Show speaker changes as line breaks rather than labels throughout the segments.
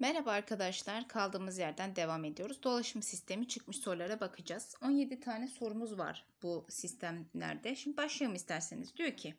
Merhaba arkadaşlar. Kaldığımız yerden devam ediyoruz. Dolaşım sistemi çıkmış sorulara bakacağız. 17 tane sorumuz var bu sistemlerde. Şimdi başlayalım isterseniz. Diyor ki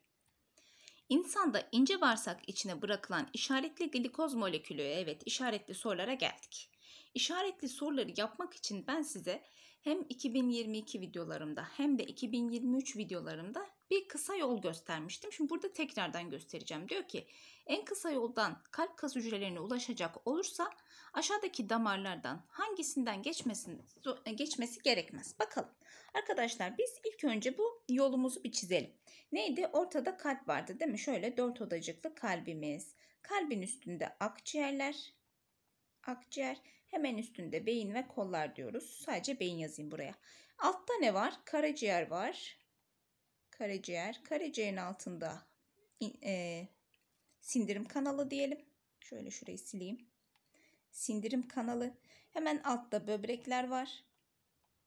İnsanda ince bağırsak içine bırakılan işaretli glikoz molekülü evet işaretli sorulara geldik. İşaretli soruları yapmak için ben size hem 2022 videolarımda hem de 2023 videolarımda bir kısa yol göstermiştim. Şimdi burada tekrardan göstereceğim. Diyor ki en kısa yoldan kalp kas hücrelerine ulaşacak olursa aşağıdaki damarlardan hangisinden geçmesin, e, geçmesi gerekmez. Bakalım arkadaşlar biz ilk önce bu yolumuzu bir çizelim. Neydi? Ortada kalp vardı değil mi? Şöyle dört odacıklı kalbimiz. Kalbin üstünde akciğerler, akciğer hemen üstünde beyin ve kollar diyoruz. Sadece beyin yazayım buraya. Altta ne var? Karaciğer var. Karaciğer. Karaciğerin altında e, sindirim kanalı diyelim. Şöyle şurayı sileyim. Sindirim kanalı. Hemen altta böbrekler var.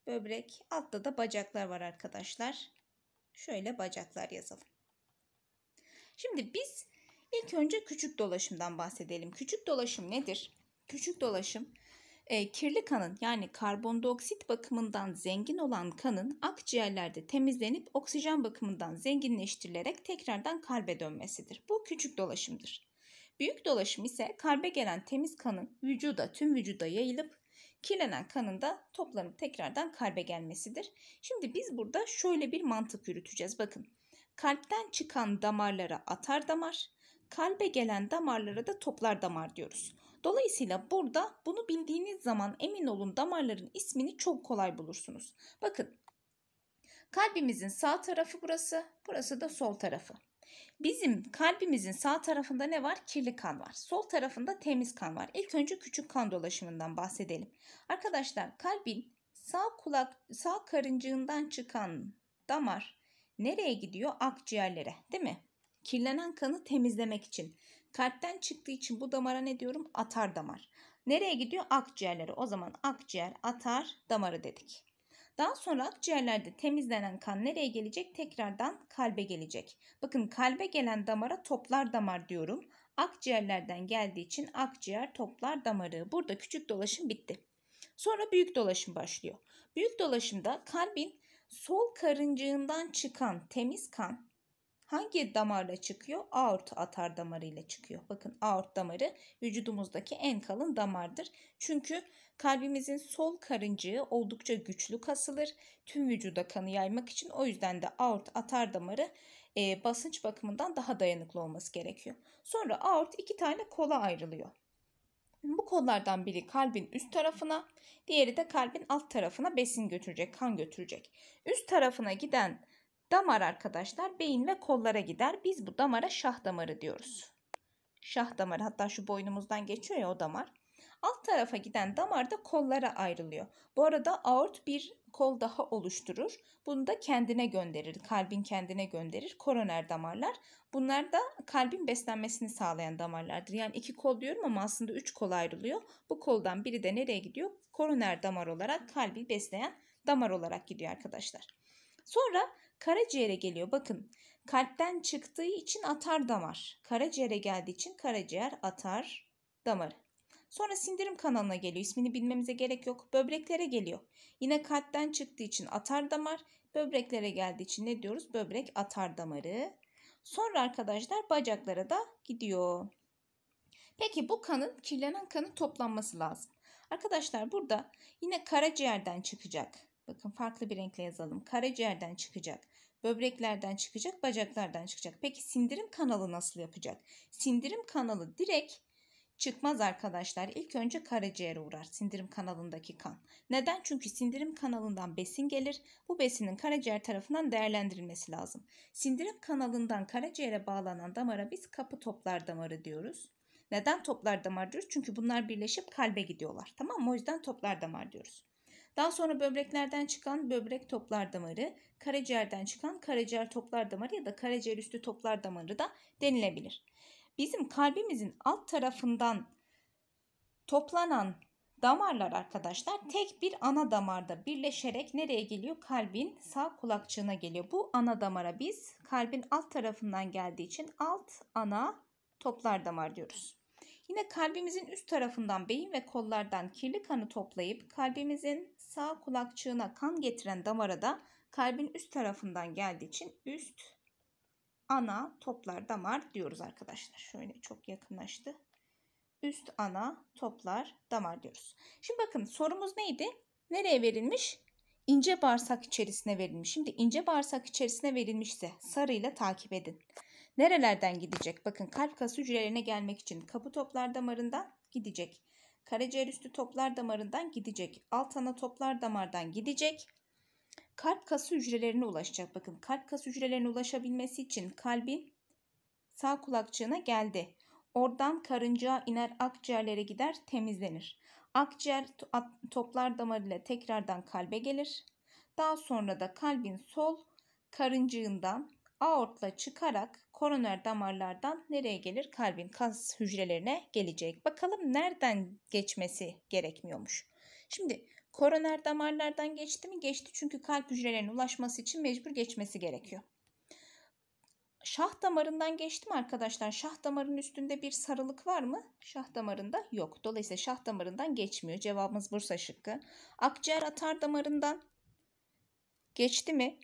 Böbrek. Altta da bacaklar var arkadaşlar. Şöyle bacaklar yazalım. Şimdi biz ilk önce küçük dolaşımdan bahsedelim. Küçük dolaşım nedir? Küçük dolaşım e, kirli kanın yani karbondioksit bakımından zengin olan kanın akciğerlerde temizlenip oksijen bakımından zenginleştirilerek tekrardan kalbe dönmesidir. Bu küçük dolaşımdır. Büyük dolaşım ise kalbe gelen temiz kanın vücuda tüm vücuda yayılıp kirlenen kanın da toplanıp tekrardan kalbe gelmesidir. Şimdi biz burada şöyle bir mantık yürüteceğiz. Bakın kalpten çıkan damarlara atar damar, kalbe gelen damarlara da toplar damar diyoruz. Dolayısıyla burada bunu bildiğiniz zaman emin olun damarların ismini çok kolay bulursunuz. Bakın kalbimizin sağ tarafı burası, burası da sol tarafı. Bizim kalbimizin sağ tarafında ne var? Kirli kan var. Sol tarafında temiz kan var. İlk önce küçük kan dolaşımından bahsedelim. Arkadaşlar kalbin sağ kulak sağ karıncığından çıkan damar nereye gidiyor? Akciğerlere, değil mi? Kirlenen kanı temizlemek için. Kalpten çıktığı için bu damara ne diyorum? Atar damar. Nereye gidiyor? Akciğerlere. O zaman akciğer atar damarı dedik. Daha sonra akciğerlerde temizlenen kan nereye gelecek? Tekrardan kalbe gelecek. Bakın kalbe gelen damara toplar damar diyorum. Akciğerlerden geldiği için akciğer toplar damarı. Burada küçük dolaşım bitti. Sonra büyük dolaşım başlıyor. Büyük dolaşımda kalbin sol karıncığından çıkan temiz kan Hangi damarla çıkıyor? Aort atar damarıyla çıkıyor. Bakın aort damarı vücudumuzdaki en kalın damardır. Çünkü kalbimizin sol karıncığı oldukça güçlü kasılır. Tüm vücuda kanı yaymak için o yüzden de aort atar damarı e, basınç bakımından daha dayanıklı olması gerekiyor. Sonra aort iki tane kola ayrılıyor. Bu kollardan biri kalbin üst tarafına, diğeri de kalbin alt tarafına besin götürecek, kan götürecek. Üst tarafına giden Damar arkadaşlar beyin ve kollara gider. Biz bu damara şah damarı diyoruz. Şah damarı hatta şu boynumuzdan geçiyor ya o damar. Alt tarafa giden damar da kollara ayrılıyor. Bu arada aort bir kol daha oluşturur. Bunu da kendine gönderir. Kalbin kendine gönderir. Koroner damarlar. Bunlar da kalbin beslenmesini sağlayan damarlardır. Yani iki kol diyorum ama aslında üç kol ayrılıyor. Bu koldan biri de nereye gidiyor? Koroner damar olarak kalbi besleyen damar olarak gidiyor arkadaşlar. Sonra Karaciğere geliyor. Bakın kalpten çıktığı için atar damar. Karaciğere geldiği için karaciğer atar damarı. Sonra sindirim kanalına geliyor. İsmini bilmemize gerek yok. Böbreklere geliyor. Yine kalpten çıktığı için atar damar. Böbreklere geldiği için ne diyoruz? Böbrek atar damarı. Sonra arkadaşlar bacaklara da gidiyor. Peki bu kanın, kirlenen kanın toplanması lazım. Arkadaşlar burada yine karaciğerden çıkacak. Bakın farklı bir renkle yazalım. Karaciğerden çıkacak. Böbreklerden çıkacak, bacaklardan çıkacak. Peki sindirim kanalı nasıl yapacak? Sindirim kanalı direkt çıkmaz arkadaşlar. İlk önce karaciğere uğrar sindirim kanalındaki kan. Neden? Çünkü sindirim kanalından besin gelir. Bu besinin karaciğer tarafından değerlendirilmesi lazım. Sindirim kanalından karaciğere bağlanan damara biz kapı toplar damarı diyoruz. Neden toplar damar diyoruz? Çünkü bunlar birleşip kalbe gidiyorlar. Tamam mı? O yüzden toplar damar diyoruz. Daha sonra böbreklerden çıkan böbrek toplar damarı, karaciğerden çıkan karaciğer toplar damarı ya da karaciğer üstü toplar damarı da denilebilir. Bizim kalbimizin alt tarafından toplanan damarlar arkadaşlar tek bir ana damarda birleşerek nereye geliyor? Kalbin sağ kulakçığına geliyor. Bu ana damara biz kalbin alt tarafından geldiği için alt ana toplar damar diyoruz. Yine kalbimizin üst tarafından beyin ve kollardan kirli kanı toplayıp kalbimizin Sağ kulakçığına kan getiren damara da kalbin üst tarafından geldiği için üst ana toplar damar diyoruz arkadaşlar. Şöyle çok yakınlaştı. Üst ana toplar damar diyoruz. Şimdi bakın sorumuz neydi? Nereye verilmiş? ince bağırsak içerisine verilmiş. Şimdi ince bağırsak içerisine verilmişse sarıyla takip edin. Nerelerden gidecek? Bakın kalp kas hücrelerine gelmek için kapı toplar damarından gidecek. Karaciğer üstü toplar damarından gidecek. Alt ana toplar damardan gidecek. Kalp kası hücrelerine ulaşacak. Bakın kalp kası hücrelerine ulaşabilmesi için kalbin sağ kulakçığına geldi. Oradan karıncağa iner akciğerlere gider temizlenir. Akciğer toplar damarıyla tekrardan kalbe gelir. Daha sonra da kalbin sol karıncığından aortla çıkarak koroner damarlardan nereye gelir? Kalbin kas hücrelerine gelecek. Bakalım nereden geçmesi gerekmiyormuş. Şimdi koroner damarlardan geçti mi? Geçti çünkü kalp hücrelerine ulaşması için mecbur geçmesi gerekiyor. Şah damarından geçtim arkadaşlar. Şah damarının üstünde bir sarılık var mı? Şah damarında yok. Dolayısıyla şah damarından geçmiyor. Cevabımız Bursa şıkkı. Akciğer atar damarından geçti mi?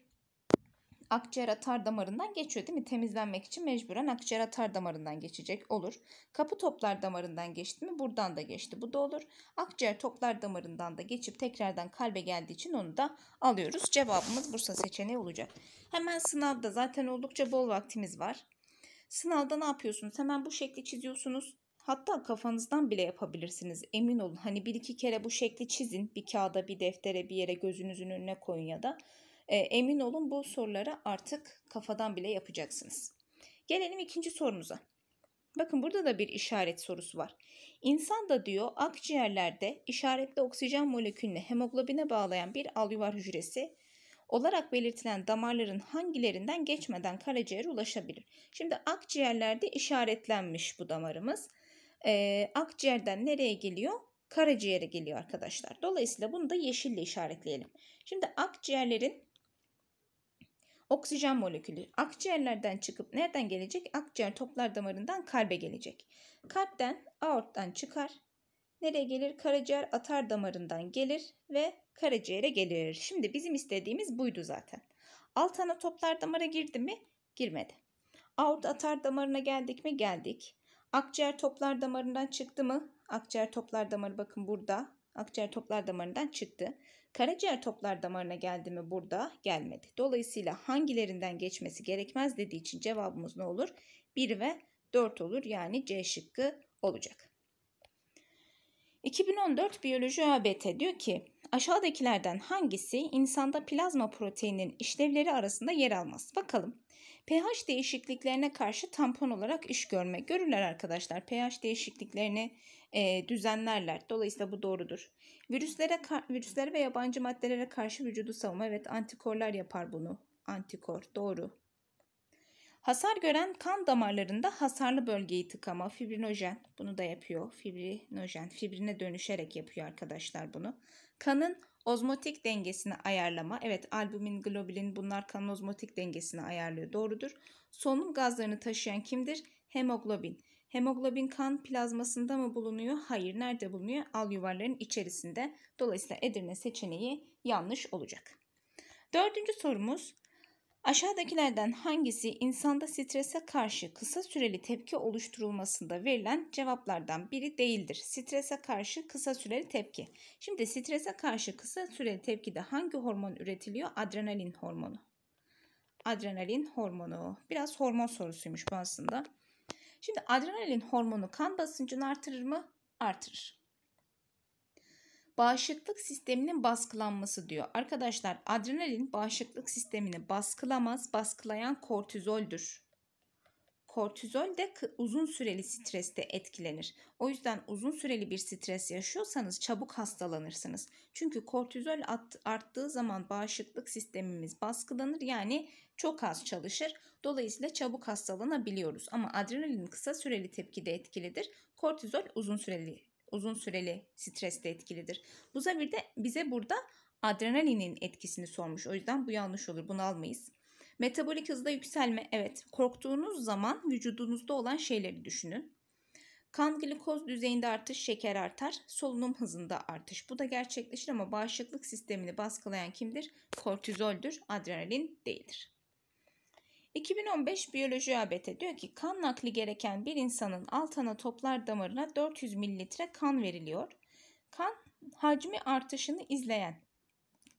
akciğer atar damarından geçiyor değil mi? Temizlenmek için mecburen akciğer atar damarından geçecek olur. Kapı toplar damarından geçti mi? Buradan da geçti. Bu da olur. Akciğer toplar damarından da geçip tekrardan kalbe geldiği için onu da alıyoruz. Cevabımız Bursa seçeneği olacak. Hemen sınavda zaten oldukça bol vaktimiz var. Sınavda ne yapıyorsunuz? Hemen bu şekli çiziyorsunuz. Hatta kafanızdan bile yapabilirsiniz. Emin olun. Hani bir iki kere bu şekli çizin. Bir kağıda, bir deftere, bir yere gözünüzün önüne koyun ya da. E, emin olun bu soruları artık kafadan bile yapacaksınız. Gelelim ikinci sorumuza. Bakın burada da bir işaret sorusu var. İnsan da diyor akciğerlerde işaretli oksijen molekülünü hemoglobine bağlayan bir alüvar hücresi olarak belirtilen damarların hangilerinden geçmeden karaciğere ulaşabilir. Şimdi akciğerlerde işaretlenmiş bu damarımız. Ee, akciğerden nereye geliyor? Karaciğere geliyor arkadaşlar. Dolayısıyla bunu da yeşille işaretleyelim. Şimdi akciğerlerin Oksijen molekülü akciğerlerden çıkıp nereden gelecek? Akciğer toplar damarından kalbe gelecek. Kalpten aorttan çıkar. Nereye gelir? Karaciğer atar damarından gelir ve karaciğere gelir. Şimdi bizim istediğimiz buydu zaten. Alt ana toplar damara girdi mi? Girmedi. Aort atar damarına geldik mi? Geldik. Akciğer toplar damarından çıktı mı? Akciğer toplar damarı bakın burada. Akciğer toplar damarından çıktı. Karaciğer toplar damarına geldi mi burada? Gelmedi. Dolayısıyla hangilerinden geçmesi gerekmez dediği için cevabımız ne olur? 1 ve 4 olur yani C şıkkı olacak. 2014 Biyoloji ÖBT diyor ki aşağıdakilerden hangisi insanda plazma proteinin işlevleri arasında yer almaz? Bakalım. pH değişikliklerine karşı tampon olarak iş görme. Görürler arkadaşlar pH değişikliklerini e, düzenlerler. Dolayısıyla bu doğrudur. Virüslere, virüslere ve yabancı maddelere karşı vücudu savunma. Evet antikorlar yapar bunu. Antikor doğru. Hasar gören kan damarlarında hasarlı bölgeyi tıkama, fibrinojen bunu da yapıyor. Fibrinojen fibrine dönüşerek yapıyor arkadaşlar bunu. Kanın ozmotik dengesini ayarlama. Evet albumin globulin bunlar kanın ozmotik dengesini ayarlıyor. Doğrudur. Solunum gazlarını taşıyan kimdir? Hemoglobin. Hemoglobin kan plazmasında mı bulunuyor? Hayır. Nerede bulunuyor? Al yuvarların içerisinde. Dolayısıyla Edirne seçeneği yanlış olacak. Dördüncü sorumuz. Aşağıdakilerden hangisi insanda strese karşı kısa süreli tepki oluşturulmasında verilen cevaplardan biri değildir? Strese karşı kısa süreli tepki. Şimdi strese karşı kısa süreli tepkide hangi hormon üretiliyor? Adrenalin hormonu. Adrenalin hormonu. Biraz hormon sorusuymuş bu aslında. Şimdi adrenalin hormonu kan basıncını artırır mı? Artırır. Bağışıklık sisteminin baskılanması diyor. Arkadaşlar adrenalin bağışıklık sistemini baskılamaz. Baskılayan kortizoldür. Kortizol de uzun süreli streste etkilenir. O yüzden uzun süreli bir stres yaşıyorsanız çabuk hastalanırsınız. Çünkü kortizol arttığı zaman bağışıklık sistemimiz baskılanır yani çok az çalışır. Dolayısıyla çabuk hastalanabiliyoruz. Ama adrenalin kısa süreli tepkide etkilidir. Kortizol uzun süreli uzun süreli streste etkilidir. Bu zavirde bize burada adrenalinin etkisini sormuş. O yüzden bu yanlış olur. Bunu almayız. Metabolik hızda yükselme. Evet, korktuğunuz zaman vücudunuzda olan şeyleri düşünün. Kan glikoz düzeyinde artış, şeker artar, solunum hızında artış. Bu da gerçekleşir ama bağışıklık sistemini baskılayan kimdir? Kortizoldür, adrenalin değildir. 2015 Biyoloji ABT diyor ki kan nakli gereken bir insanın alt ana toplar damarına 400 mililitre kan veriliyor. Kan hacmi artışını izleyen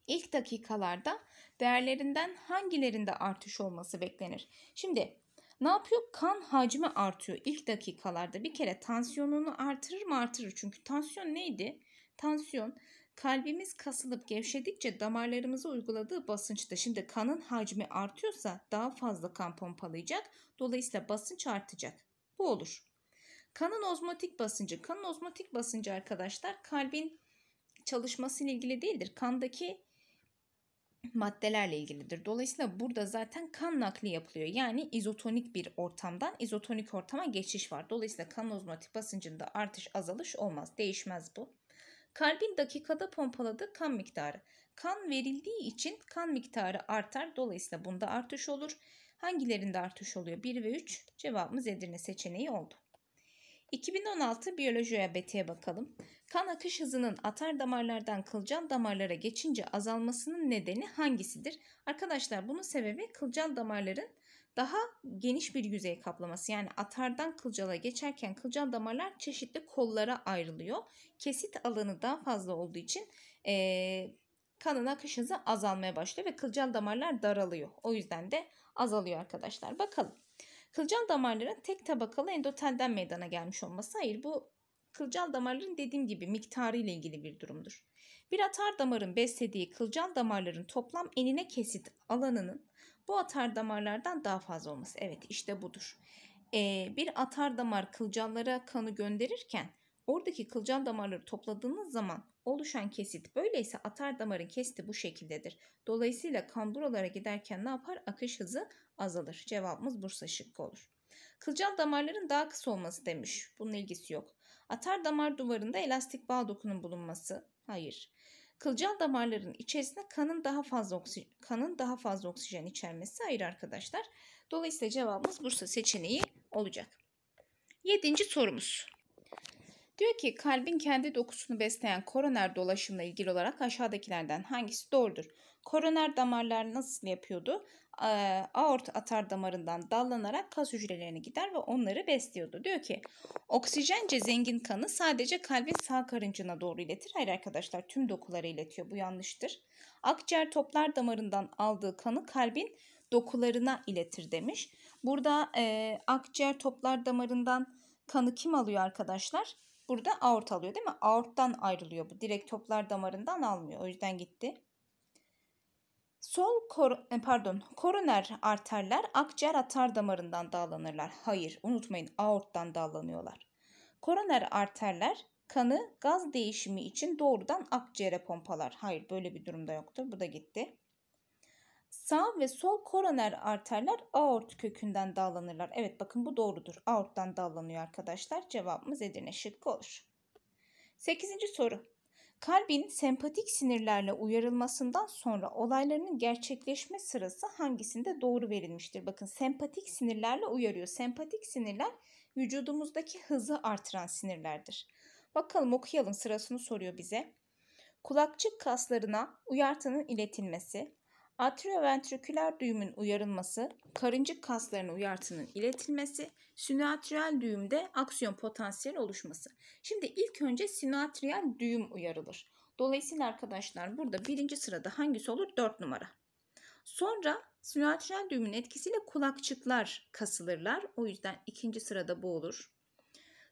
ilk dakikalarda değerlerinden hangilerinde artış olması beklenir? Şimdi ne yapıyor? Kan hacmi artıyor ilk dakikalarda. Bir kere tansiyonunu artırır mı? Artırır. Çünkü tansiyon neydi? Tansiyon kalbimiz kasılıp gevşedikçe damarlarımıza uyguladığı basınçta. Şimdi kanın hacmi artıyorsa daha fazla kan pompalayacak. Dolayısıyla basınç artacak. Bu olur. Kanın ozmotik basıncı. Kanın ozmotik basıncı arkadaşlar kalbin çalışması ile ilgili değildir. Kandaki maddelerle ilgilidir. Dolayısıyla burada zaten kan nakli yapılıyor. Yani izotonik bir ortamdan izotonik ortama geçiş var. Dolayısıyla kan ozmotik basıncında artış azalış olmaz. Değişmez bu. Kalbin dakikada pompaladığı kan miktarı. Kan verildiği için kan miktarı artar. Dolayısıyla bunda artış olur. Hangilerinde artış oluyor? 1 ve 3 cevabımız Edirne seçeneği oldu. 2016 biyoloji ÖABT'ye bakalım. Kan akış hızının atar damarlardan kılcal damarlara geçince azalmasının nedeni hangisidir? Arkadaşlar bunun sebebi kılcal damarların daha geniş bir yüzeye kaplaması. Yani atardan kılcala geçerken kılcal damarlar çeşitli kollara ayrılıyor. Kesit alanı daha fazla olduğu için e, kanın akış hızı azalmaya başlıyor ve kılcal damarlar daralıyor. O yüzden de azalıyor arkadaşlar. Bakalım. Kılcal damarların tek tabakalı endotelden meydana gelmiş olması hayır bu kılcal damarların dediğim gibi miktarı ile ilgili bir durumdur. Bir atar damarın beslediği kılcal damarların toplam enine kesit alanının bu atar damarlardan daha fazla olması. Evet işte budur. Ee, bir atar damar kılcallara kanı gönderirken oradaki kılcal damarları topladığınız zaman oluşan kesit böyleyse atar damarın kesiti bu şekildedir. Dolayısıyla kan buralara giderken ne yapar? Akış hızı azalır. Cevabımız Bursa şıkkı olur. Kılcal damarların daha kısa olması demiş. Bunun ilgisi yok. Atar damar duvarında elastik bağ dokunun bulunması. Hayır. Kılcal damarların içerisinde kanın daha fazla oksijen, kanın daha fazla oksijen içermesi hayır arkadaşlar. Dolayısıyla cevabımız Bursa seçeneği olacak. Yedinci sorumuz. Diyor ki kalbin kendi dokusunu besleyen koroner dolaşımla ilgili olarak aşağıdakilerden hangisi doğrudur? Koroner damarlar nasıl yapıyordu? aort atar damarından dallanarak kas hücrelerine gider ve onları besliyordu. Diyor ki oksijence zengin kanı sadece kalbin sağ karıncına doğru iletir. Hayır arkadaşlar tüm dokulara iletiyor bu yanlıştır. Akciğer toplar damarından aldığı kanı kalbin dokularına iletir demiş. Burada e, akciğer toplar damarından kanı kim alıyor arkadaşlar? Burada aort alıyor değil mi? Aorttan ayrılıyor bu. Direkt toplar damarından almıyor. O yüzden gitti. Sol kor e, pardon koroner arterler akciğer atar damarından dağlanırlar. Hayır unutmayın aorttan dağlanıyorlar. Koroner arterler kanı gaz değişimi için doğrudan akciğere pompalar. Hayır böyle bir durumda yoktur. Bu da gitti. Sağ ve sol koroner arterler aort kökünden dağlanırlar. Evet bakın bu doğrudur. Aorttan dağlanıyor arkadaşlar. Cevabımız Edirne şıkkı olur. 8. soru. Kalbin sempatik sinirlerle uyarılmasından sonra olaylarının gerçekleşme sırası hangisinde doğru verilmiştir? Bakın sempatik sinirlerle uyarıyor. Sempatik sinirler vücudumuzdaki hızı artıran sinirlerdir. Bakalım okuyalım sırasını soruyor bize. Kulakçık kaslarına uyartının iletilmesi, Atrioventriküler düğümün uyarılması, karıncık kaslarının uyartının iletilmesi, sinoatriyal düğümde aksiyon potansiyel oluşması. Şimdi ilk önce sinoatriyal düğüm uyarılır. Dolayısıyla arkadaşlar burada birinci sırada hangisi olur? 4 numara. Sonra sinoatriyal düğümün etkisiyle kulakçıklar kasılırlar. O yüzden ikinci sırada bu olur.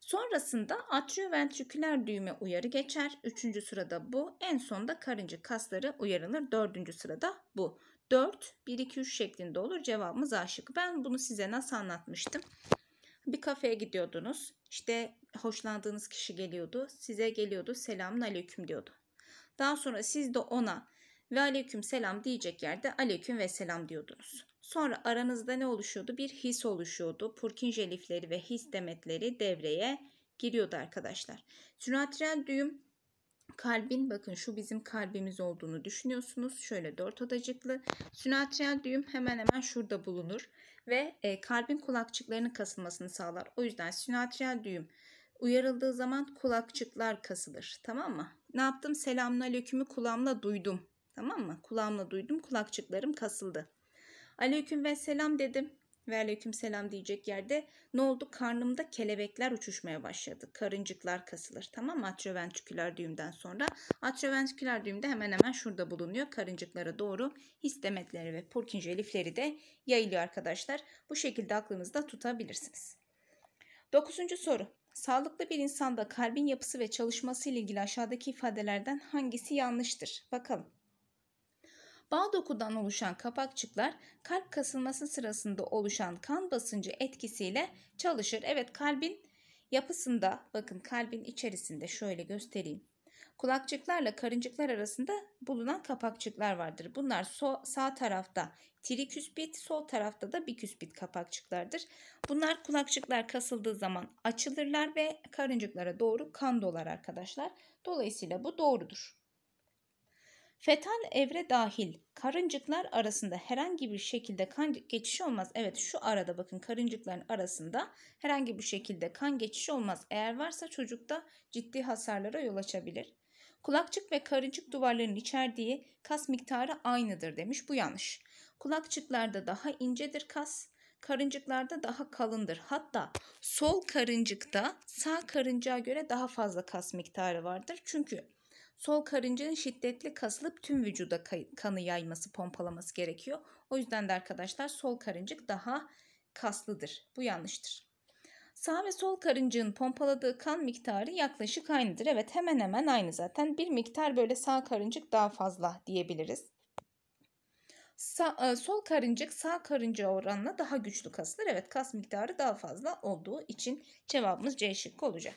Sonrasında atrioventriküler düğme uyarı geçer. Üçüncü sırada bu. En sonda karınca kasları uyarılır. Dördüncü sırada bu. 4, 1, 2, 3 şeklinde olur. Cevabımız A Ben bunu size nasıl anlatmıştım? Bir kafeye gidiyordunuz. İşte hoşlandığınız kişi geliyordu. Size geliyordu. Selamun aleyküm diyordu. Daha sonra siz de ona ve aleyküm selam diyecek yerde aleyküm ve selam diyordunuz. Sonra aranızda ne oluşuyordu? Bir his oluşuyordu. Purkinje lifleri ve his demetleri devreye giriyordu arkadaşlar. Sünatriyel düğüm kalbin bakın şu bizim kalbimiz olduğunu düşünüyorsunuz. Şöyle dört adacıklı. Sünatriyel düğüm hemen hemen şurada bulunur ve e, kalbin kulakçıklarının kasılmasını sağlar. O yüzden sünatriyel düğüm uyarıldığı zaman kulakçıklar kasılır. Tamam mı? Ne yaptım? Selamünaleyküm'ü kulağımla duydum. Tamam mı? Kulağımla duydum, kulakçıklarım kasıldı. Aleyküm ve selam dedim ve aleyküm selam diyecek yerde ne oldu? Karnımda kelebekler uçuşmaya başladı. Karıncıklar kasılır tamam mı? Atrioventriküler düğümden sonra. Atrioventriküler düğümde hemen hemen şurada bulunuyor. Karıncıklara doğru histemetleri ve Purkinje lifleri de yayılıyor arkadaşlar. Bu şekilde aklınızda tutabilirsiniz. Dokuzuncu soru. Sağlıklı bir insanda kalbin yapısı ve çalışması ile ilgili aşağıdaki ifadelerden hangisi yanlıştır? Bakalım. Bağ dokudan oluşan kapakçıklar kalp kasılması sırasında oluşan kan basıncı etkisiyle çalışır. Evet kalbin yapısında bakın kalbin içerisinde şöyle göstereyim. Kulakçıklarla karıncıklar arasında bulunan kapakçıklar vardır. Bunlar so sağ tarafta triküspit, sol tarafta da biküspit kapakçıklardır. Bunlar kulakçıklar kasıldığı zaman açılırlar ve karıncıklara doğru kan dolar arkadaşlar. Dolayısıyla bu doğrudur. Fetal evre dahil karıncıklar arasında herhangi bir şekilde kan geçişi olmaz. Evet şu arada bakın karıncıkların arasında herhangi bir şekilde kan geçişi olmaz. Eğer varsa çocukta ciddi hasarlara yol açabilir. Kulakçık ve karıncık duvarlarının içerdiği kas miktarı aynıdır demiş. Bu yanlış. Kulakçıklarda daha incedir kas, karıncıklarda daha kalındır. Hatta sol karıncıkta sağ karıncığa göre daha fazla kas miktarı vardır. Çünkü Sol karıncanın şiddetli kasılıp tüm vücuda kanı yayması, pompalaması gerekiyor. O yüzden de arkadaşlar sol karıncık daha kaslıdır. Bu yanlıştır. Sağ ve sol karıncığın pompaladığı kan miktarı yaklaşık aynıdır. Evet hemen hemen aynı zaten. Bir miktar böyle sağ karıncık daha fazla diyebiliriz. Sağ, e, sol karıncık sağ karınca oranla daha güçlü kasılır. Evet kas miktarı daha fazla olduğu için cevabımız C şıkkı olacak.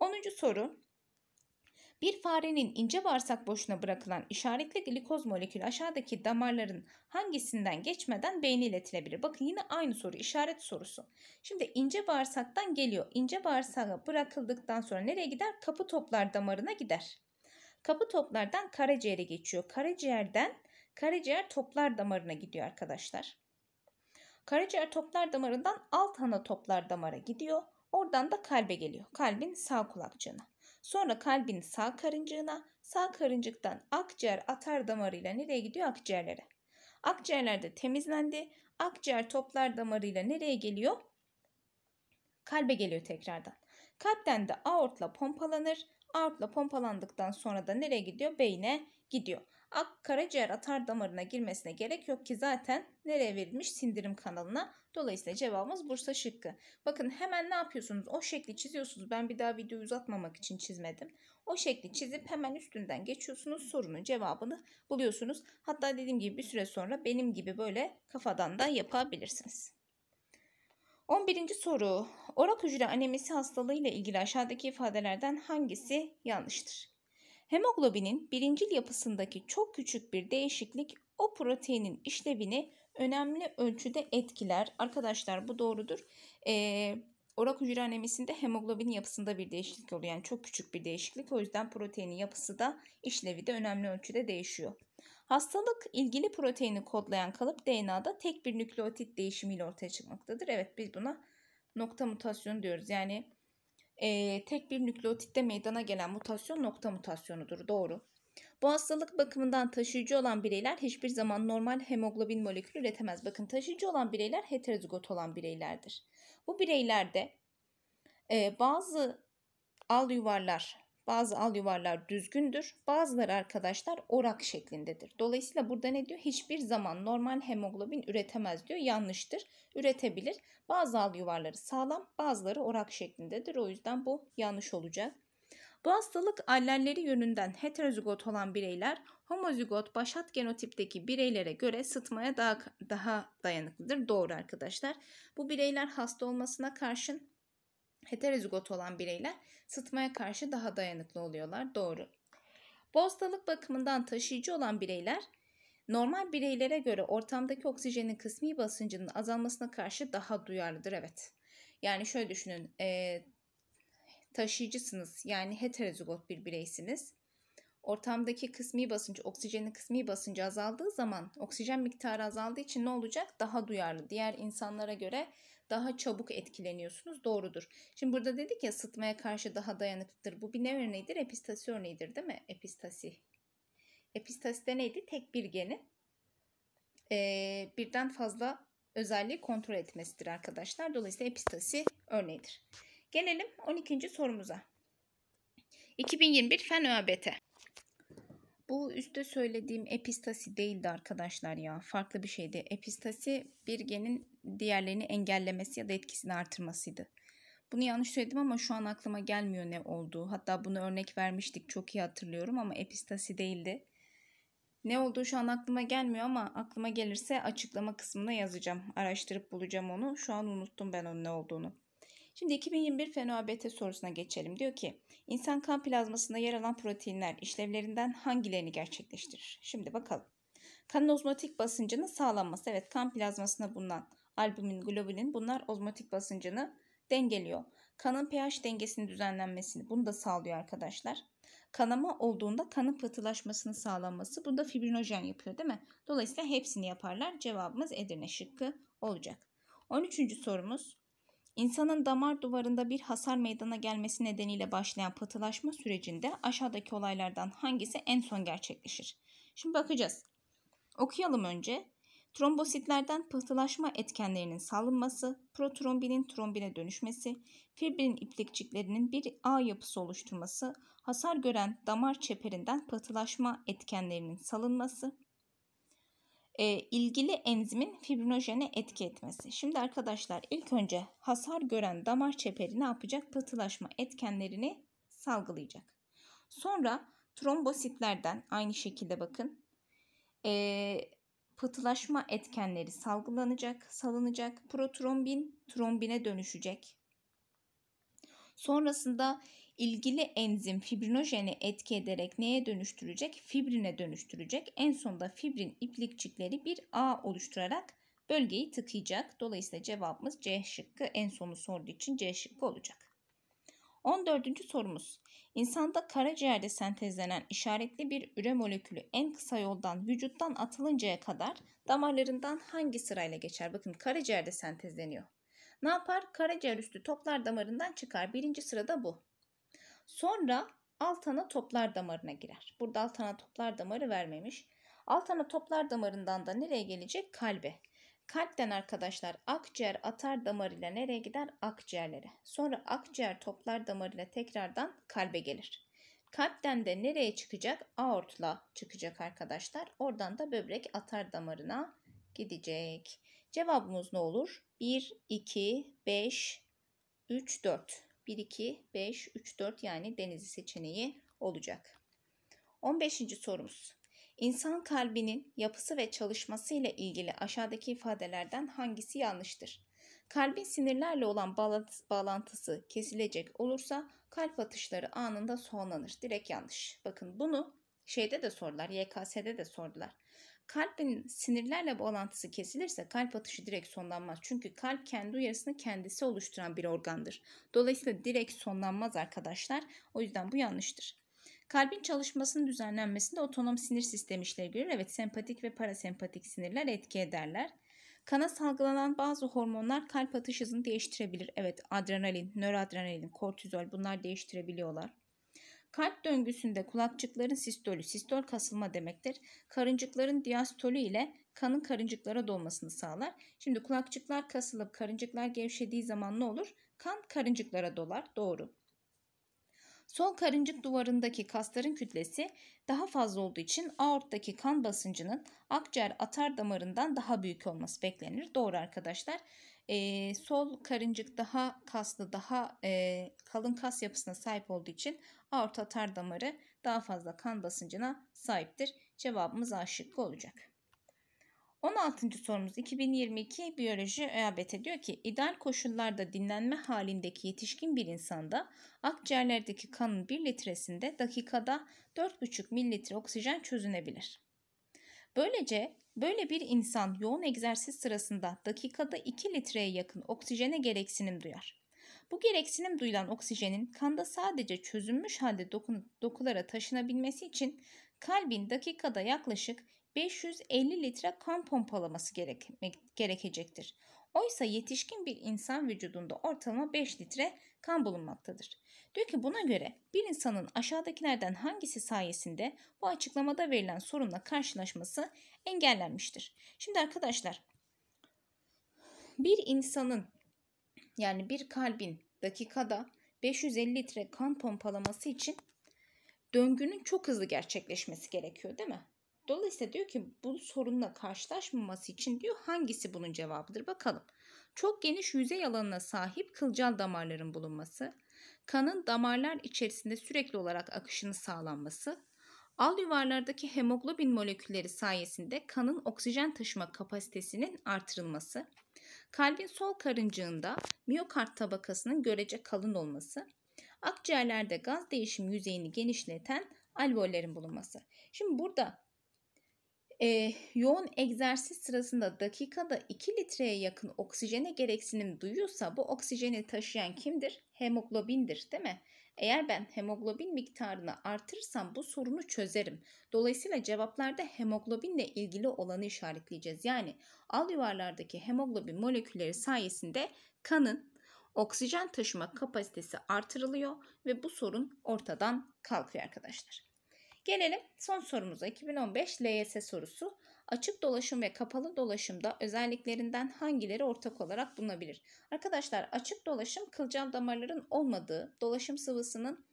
10. soru bir farenin ince bağırsak boşuna bırakılan işaretli glikoz molekülü aşağıdaki damarların hangisinden geçmeden beyni iletilebilir? Bakın yine aynı soru işaret sorusu. Şimdi ince bağırsaktan geliyor. İnce bağırsağa bırakıldıktan sonra nereye gider? Kapı toplar damarına gider. Kapı toplardan karaciğere geçiyor. Karaciğerden karaciğer toplar damarına gidiyor arkadaşlar. Karaciğer toplar damarından alt ana toplar damara gidiyor. Oradan da kalbe geliyor. Kalbin sağ kulakçığına. Sonra kalbin sağ karıncığına, sağ karıncıktan akciğer atar damarıyla nereye gidiyor? Akciğerlere. Akciğerler de temizlendi. Akciğer toplar damarıyla nereye geliyor? Kalbe geliyor tekrardan. Kalpten de aortla pompalanır. Aortla pompalandıktan sonra da nereye gidiyor? Beyne gidiyor ak karaciğer atar damarına girmesine gerek yok ki zaten nereye verilmiş? Sindirim kanalına. Dolayısıyla cevabımız Bursa şıkkı. Bakın hemen ne yapıyorsunuz? O şekli çiziyorsunuz. Ben bir daha videoyu uzatmamak için çizmedim. O şekli çizip hemen üstünden geçiyorsunuz. Sorunun cevabını buluyorsunuz. Hatta dediğim gibi bir süre sonra benim gibi böyle kafadan da yapabilirsiniz. 11. soru. Orak hücre anemisi hastalığıyla ilgili aşağıdaki ifadelerden hangisi yanlıştır? Hemoglobinin birincil yapısındaki çok küçük bir değişiklik o proteinin işlevini önemli ölçüde etkiler. Arkadaşlar bu doğrudur. Ee, orak hücre anemisinde hemoglobin yapısında bir değişiklik oluyor. Yani çok küçük bir değişiklik. O yüzden proteinin yapısı da işlevi de önemli ölçüde değişiyor. Hastalık ilgili proteini kodlayan kalıp DNA'da tek bir nükleotit değişimiyle ortaya çıkmaktadır. Evet biz buna nokta mutasyonu diyoruz. Yani e, tek bir nükleotitte meydana gelen mutasyon nokta mutasyonudur. Doğru. Bu hastalık bakımından taşıyıcı olan bireyler hiçbir zaman normal hemoglobin molekülü üretemez. Bakın taşıyıcı olan bireyler heterozigot olan bireylerdir. Bu bireylerde e, bazı al yuvarlar bazı al yuvarlar düzgündür. Bazıları arkadaşlar orak şeklindedir. Dolayısıyla burada ne diyor? Hiçbir zaman normal hemoglobin üretemez diyor. Yanlıştır. Üretebilir. Bazı al yuvarları sağlam, bazıları orak şeklindedir. O yüzden bu yanlış olacak. Bu hastalık allelleri yönünden heterozigot olan bireyler homozigot başat genotipteki bireylere göre sıtmaya daha, daha dayanıklıdır. Doğru arkadaşlar. Bu bireyler hasta olmasına karşın heterozigot olan bireyler sıtmaya karşı daha dayanıklı oluyorlar. Doğru. Bostalık bakımından taşıyıcı olan bireyler normal bireylere göre ortamdaki oksijenin kısmi basıncının azalmasına karşı daha duyarlıdır. Evet. Yani şöyle düşünün. E, taşıyıcısınız. Yani heterozigot bir bireysiniz. Ortamdaki kısmi basıncı, oksijenin kısmi basıncı azaldığı zaman oksijen miktarı azaldığı için ne olacak? Daha duyarlı. Diğer insanlara göre daha çabuk etkileniyorsunuz. Doğrudur. Şimdi burada dedik ya sıtmaya karşı daha dayanıklıdır. Bu bir ne örneğidir? Epistasi örneğidir değil mi? Epistasi. Epistasi de neydi? Tek bir genin e, birden fazla özelliği kontrol etmesidir arkadaşlar. Dolayısıyla epistasi örneğidir. Gelelim 12. sorumuza. 2021 Fen ÖABT. Bu üstte söylediğim epistasi değildi arkadaşlar ya. Farklı bir şeydi. Epistasi bir genin diğerlerini engellemesi ya da etkisini artırmasıydı. Bunu yanlış söyledim ama şu an aklıma gelmiyor ne olduğu. Hatta bunu örnek vermiştik çok iyi hatırlıyorum ama epistasi değildi. Ne olduğu şu an aklıma gelmiyor ama aklıma gelirse açıklama kısmına yazacağım. Araştırıp bulacağım onu. Şu an unuttum ben onun ne olduğunu. Şimdi 2021 FENOABT sorusuna geçelim. Diyor ki insan kan plazmasında yer alan proteinler işlevlerinden hangilerini gerçekleştirir? Şimdi bakalım. Kanın ozmotik basıncının sağlanması. Evet kan plazmasında bulunan albumin, globulin bunlar ozmotik basıncını dengeliyor. Kanın pH dengesinin düzenlenmesini bunu da sağlıyor arkadaşlar. Kanama olduğunda kanın pıhtılaşmasını sağlanması. Bunu da fibrinojen yapıyor değil mi? Dolayısıyla hepsini yaparlar. Cevabımız Edirne şıkkı olacak. 13. sorumuz İnsanın damar duvarında bir hasar meydana gelmesi nedeniyle başlayan pıhtılaşma sürecinde aşağıdaki olaylardan hangisi en son gerçekleşir? Şimdi bakacağız. Okuyalım önce. Trombositlerden pıhtılaşma etkenlerinin salınması, protrombinin trombine dönüşmesi, fibrin iplikçiklerinin bir ağ yapısı oluşturması, hasar gören damar çeperinden pıhtılaşma etkenlerinin salınması, e, ilgili enzimin fibrinojene etki etmesi. Şimdi arkadaşlar ilk önce hasar gören damar çeperi ne yapacak? Pıhtılaşma etkenlerini salgılayacak. Sonra trombositlerden aynı şekilde bakın. E, pıhtılaşma etkenleri salgılanacak, salınacak. Protrombin trombine dönüşecek. Sonrasında ilgili enzim fibrinojeni etki ederek neye dönüştürecek? Fibrine dönüştürecek. En sonunda fibrin iplikçikleri bir ağ oluşturarak bölgeyi tıkayacak. Dolayısıyla cevabımız C şıkkı en sonu sorduğu için C şıkkı olacak. 14. sorumuz. İnsanda karaciğerde sentezlenen işaretli bir üre molekülü en kısa yoldan vücuttan atılıncaya kadar damarlarından hangi sırayla geçer? Bakın karaciğerde sentezleniyor. Ne yapar? Karaciğer üstü toplar damarından çıkar. Birinci sırada bu. Sonra alt ana toplar damarına girer. Burada alt ana toplar damarı vermemiş. Alt ana toplar damarından da nereye gelecek? Kalbe. Kalpten arkadaşlar akciğer atar damarıyla nereye gider? Akciğerlere. Sonra akciğer toplar damarıyla tekrardan kalbe gelir. Kalpten de nereye çıkacak? Aortla çıkacak arkadaşlar. Oradan da böbrek atar damarına gidecek. Cevabımız ne olur? 1, 2, 5, 3, 4. 1, 2, 5, 3, 4 yani denizi seçeneği olacak. 15. sorumuz. İnsan kalbinin yapısı ve çalışması ile ilgili aşağıdaki ifadelerden hangisi yanlıştır? Kalbin sinirlerle olan bağlantısı kesilecek olursa kalp atışları anında sonlanır. Direkt yanlış. Bakın bunu şeyde de sorular, YKS'de de sordular. Kalbin sinirlerle bağlantısı kesilirse kalp atışı direkt sonlanmaz. Çünkü kalp kendi uyarısını kendisi oluşturan bir organdır. Dolayısıyla direkt sonlanmaz arkadaşlar. O yüzden bu yanlıştır. Kalbin çalışmasının düzenlenmesinde otonom sinir sistemi işlevi görür. Evet sempatik ve parasempatik sinirler etki ederler. Kana salgılanan bazı hormonlar kalp atış hızını değiştirebilir. Evet adrenalin, nöroadrenalin, kortizol bunlar değiştirebiliyorlar. Kalp döngüsünde kulakçıkların sistolü sistol kasılma demektir. Karıncıkların diastolü ile kanın karıncıklara dolmasını sağlar. Şimdi kulakçıklar kasılıp karıncıklar gevşediği zaman ne olur? Kan karıncıklara dolar. Doğru. Sol karıncık duvarındaki kasların kütlesi daha fazla olduğu için aorttaki kan basıncının akciğer atar damarından daha büyük olması beklenir. Doğru arkadaşlar. Ee, sol karıncık daha kaslı, daha e, kalın kas yapısına sahip olduğu için aorta tar damarı daha fazla kan basıncına sahiptir. Cevabımız A şıkkı olacak. 16. sorumuz 2022 biyoloji ÖABT diyor ki ideal koşullarda dinlenme halindeki yetişkin bir insanda akciğerlerdeki kanın 1 litresinde dakikada 4,5 mililitre oksijen çözünebilir. Böylece böyle bir insan yoğun egzersiz sırasında dakikada 2 litreye yakın oksijene gereksinim duyar. Bu gereksinim duyulan oksijenin kanda sadece çözünmüş halde doku, dokulara taşınabilmesi için kalbin dakikada yaklaşık 550 litre kan pompalaması gerek, gerekecektir. Oysa yetişkin bir insan vücudunda ortalama 5 litre kan bulunmaktadır. Diyor ki buna göre bir insanın aşağıdakilerden hangisi sayesinde bu açıklamada verilen sorunla karşılaşması engellenmiştir. Şimdi arkadaşlar bir insanın yani bir kalbin dakikada 550 litre kan pompalaması için döngünün çok hızlı gerçekleşmesi gerekiyor değil mi? Dolayısıyla diyor ki bu sorunla karşılaşmaması için diyor hangisi bunun cevabıdır bakalım. Çok geniş yüzey alanına sahip kılcal damarların bulunması, kanın damarlar içerisinde sürekli olarak akışını sağlanması, al yuvarlardaki hemoglobin molekülleri sayesinde kanın oksijen taşıma kapasitesinin artırılması, Kalbin sol karıncığında miyokard tabakasının görece kalın olması, akciğerlerde gaz değişim yüzeyini genişleten alveollerin bulunması. Şimdi burada e, yoğun egzersiz sırasında dakikada 2 litreye yakın oksijene gereksinim duyuyorsa bu oksijeni taşıyan kimdir? Hemoglobindir değil mi? Eğer ben hemoglobin miktarını artırırsam bu sorunu çözerim. Dolayısıyla cevaplarda hemoglobinle ilgili olanı işaretleyeceğiz. Yani al yuvarlardaki hemoglobin molekülleri sayesinde kanın oksijen taşıma kapasitesi artırılıyor ve bu sorun ortadan kalkıyor arkadaşlar. Gelelim son sorumuza 2015 LYS sorusu. Açık dolaşım ve kapalı dolaşımda özelliklerinden hangileri ortak olarak bulunabilir? Arkadaşlar açık dolaşım kılcal damarların olmadığı, dolaşım sıvısının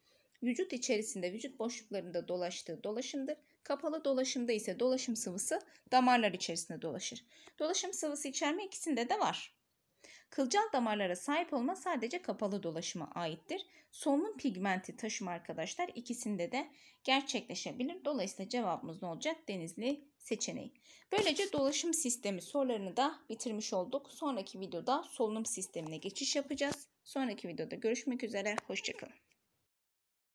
vücut içerisinde, vücut boşluklarında dolaştığı dolaşımdır. Kapalı dolaşımda ise dolaşım sıvısı damarlar içerisinde dolaşır. Dolaşım sıvısı içerme ikisinde de var. Kılcal damarlara sahip olma sadece kapalı dolaşıma aittir. Solunum pigmenti taşıma arkadaşlar ikisinde de gerçekleşebilir. Dolayısıyla cevabımız ne olacak? Denizli seçeneği. Böylece dolaşım sistemi sorularını da bitirmiş olduk. Sonraki videoda solunum sistemine geçiş yapacağız. Sonraki videoda görüşmek üzere. Hoşçakalın.